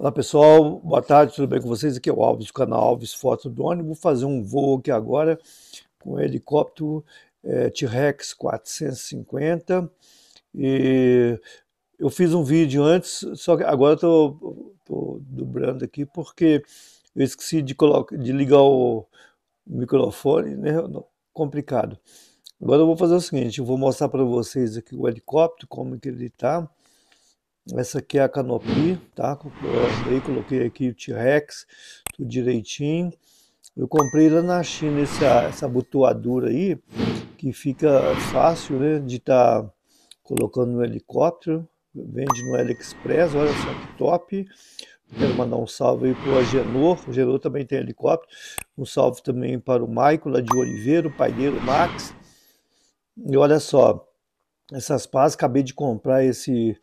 Olá pessoal, boa tarde, tudo bem com vocês? Aqui é o Alves, do canal Alves Foto do Ônibus. Vou fazer um voo aqui agora com o helicóptero é, T-Rex 450 e eu fiz um vídeo antes, só que agora estou dobrando aqui porque eu esqueci de, de ligar o microfone, né? Complicado. Agora eu vou fazer o seguinte, eu vou mostrar para vocês aqui o helicóptero, como que ele está essa aqui é a canopy, tá? aí coloquei aqui o T-Rex, tudo direitinho. Eu comprei lá na China essa, essa abotoadura aí, que fica fácil, né, de estar tá colocando no helicóptero. Vende no AliExpress, olha só que top. Quero mandar um salve aí para o Agenor, o Agenor também tem helicóptero. Um salve também para o Maico lá de Oliveira, o pai dele, o Max. E olha só, essas pás, acabei de comprar esse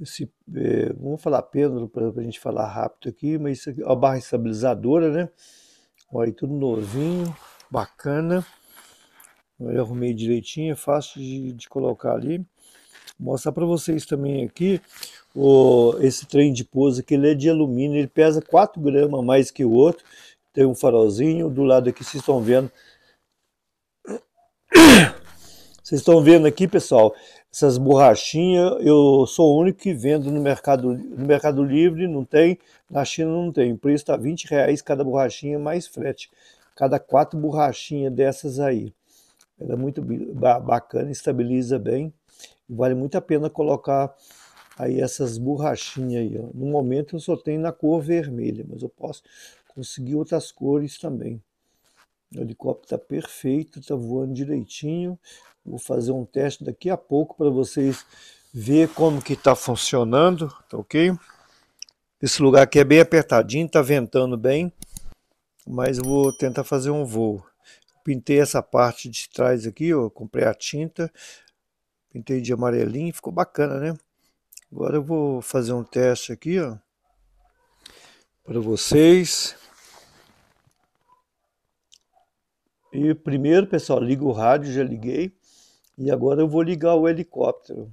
esse, é, vamos falar pêndulo para a gente falar rápido aqui, mas isso aqui, ó, barra estabilizadora, né? Olha aí, tudo novinho, bacana. Eu arrumei direitinho, é fácil de, de colocar ali. mostrar para vocês também aqui o, esse trem de pouso que ele é de alumínio, ele pesa 4 gramas mais que o outro. Tem um farolzinho, do lado aqui vocês estão vendo. Vocês estão vendo aqui, pessoal, essas borrachinhas, eu sou o único que vendo no Mercado, no mercado Livre, não tem, na China não tem. O preço está 20 reais cada borrachinha mais frete. Cada quatro borrachinhas dessas aí. Ela é muito bacana, estabiliza bem. Vale muito a pena colocar aí essas borrachinhas aí. Ó. No momento eu só tenho na cor vermelha, mas eu posso conseguir outras cores também. O helicóptero está perfeito, está voando direitinho. Vou fazer um teste daqui a pouco para vocês ver como que está funcionando, tá ok? Esse lugar aqui é bem apertadinho, está ventando bem, mas eu vou tentar fazer um voo. Pintei essa parte de trás aqui, ó. comprei a tinta, pintei de amarelinho, ficou bacana, né? Agora eu vou fazer um teste aqui, ó, para vocês. E primeiro, pessoal, ligo o rádio, já liguei. E agora eu vou ligar o helicóptero.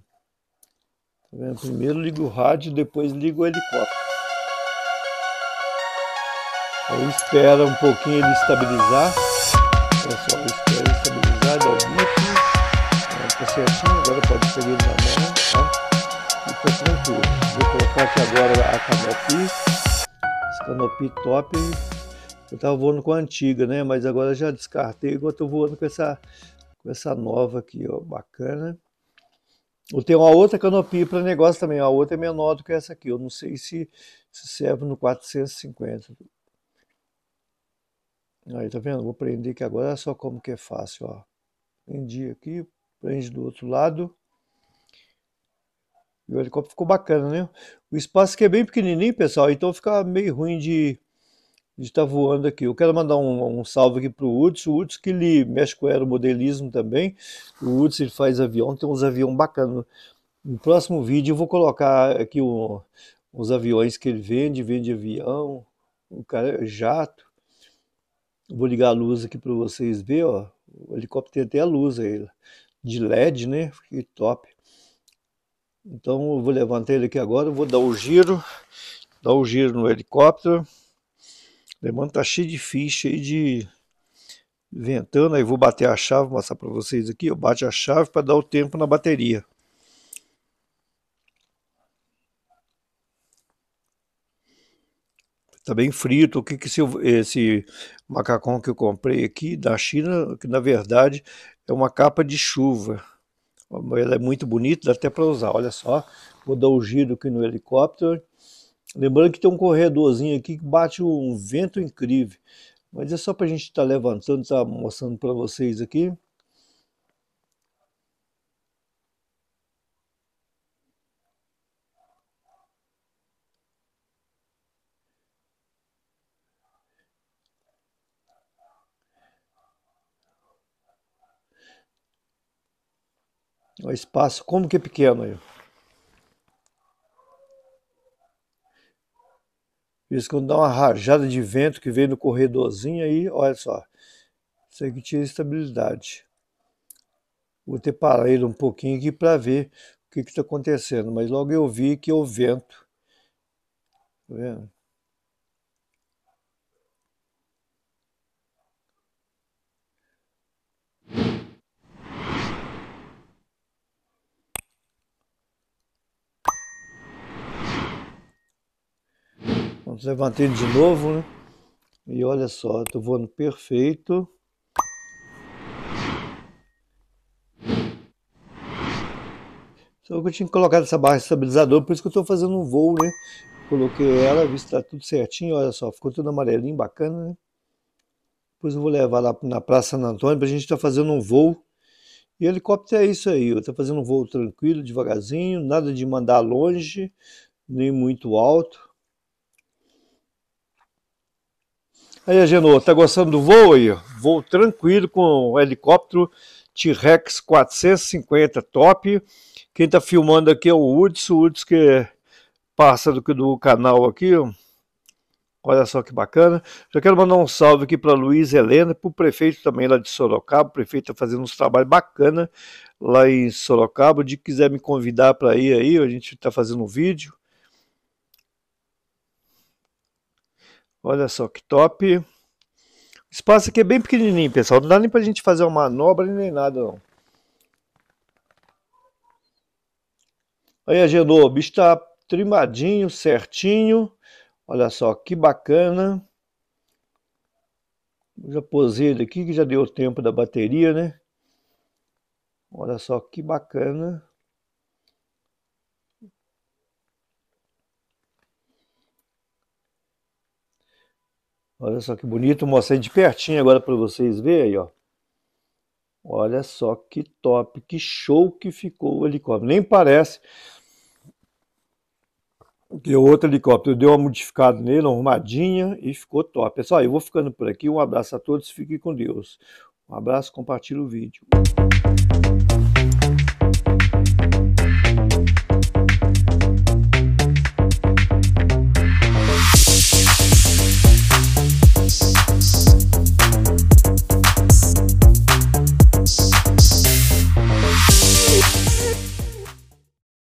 Tá Primeiro ligo o rádio, depois ligo o helicóptero. Aí espera um pouquinho ele estabilizar. Pessoal, espera estabilizar, dá o bico. Tá certinho, agora pode pegar ele na mão, tá? tô tranquilo. Vou colocar aqui agora a canopy. Esse top. Eu tava voando com a antiga, né? Mas agora já descartei, agora tô voando com essa, com essa nova aqui, ó, bacana. Eu tenho uma outra canopia para negócio também, a outra é menor do que essa aqui. Eu não sei se, se serve no 450. Aí, tá vendo? Vou prender aqui agora, só como que é fácil, ó. Prendi aqui, prende do outro lado. E o helicóptero ficou bacana, né? O espaço aqui é bem pequenininho, pessoal, então fica meio ruim de, de estar tá voando aqui. Eu quero mandar um, um salve aqui para o Uds o que ele mexe com aeromodelismo também, o Uds ele faz avião, tem uns aviões bacanas. No próximo vídeo eu vou colocar aqui um, aviões que ele vende, vende avião, o cara é jato. Vou ligar a luz aqui para vocês verem, ó. O helicóptero tem até a luz aí, de LED, né? Que top. Então eu vou levantar ele aqui agora, vou dar o um giro, dar o um giro no helicóptero demanda tá cheio de ficha cheio de ventando. Aí vou bater a chave, mostrar para vocês aqui. Eu bate a chave para dar o tempo na bateria. Tá bem frio, o que que esse, esse macacão que eu comprei aqui da China, que na verdade é uma capa de chuva. Ela é muito bonita, dá até para usar. Olha só, vou dar o um giro aqui no helicóptero. Lembrando que tem um corredorzinho aqui que bate um vento incrível. Mas é só para a gente estar tá levantando, estar tá mostrando para vocês aqui. O espaço como que é pequeno aí. Isso quando dá uma rajada de vento que vem no corredorzinho aí, olha só. Isso aqui tinha estabilidade. Vou ter parado um pouquinho aqui para ver o que está acontecendo, mas logo eu vi que é o vento. Tá vendo? Pronto, levantei de novo, né? E olha só, tô voando perfeito. Só que eu tinha colocado essa barra estabilizadora, por isso que eu tô fazendo um voo, né? Coloquei ela, vi se tá tudo certinho, olha só, ficou tudo amarelinho, bacana, né? Depois eu vou levar lá na Praça Santo Antônio pra gente estar tá fazendo um voo. E helicóptero é isso aí, eu tô fazendo um voo tranquilo, devagarzinho, nada de mandar longe, nem muito alto. Aí, Agenor, tá gostando do voo aí? Voo tranquilo com o helicóptero T-Rex 450 top. Quem tá filmando aqui é o Woods, o Woods que passa do, do canal aqui, Olha só que bacana. Já quero mandar um salve aqui para Luiz Helena, para o prefeito também lá de Sorocaba. O prefeito está fazendo uns trabalhos bacana lá em Sorocaba. De quiser me convidar para ir aí, a gente está fazendo um vídeo. Olha só que top. O espaço aqui é bem pequenininho, pessoal. Não dá nem pra gente fazer uma manobra nem nada, não. Aí, Agenor, o bicho tá trimadinho, certinho. Olha só, que bacana. Já posei ele aqui, que já deu tempo da bateria, né? Olha só, que bacana. Olha só que bonito, mostrei de pertinho agora para vocês verem aí, ó. Olha só que top, que show que ficou o helicóptero. Nem parece que o é outro helicóptero deu uma modificada nele, uma arrumadinha e ficou top. Pessoal, é eu vou ficando por aqui. Um abraço a todos, fiquem com Deus. Um abraço, compartilhe o vídeo.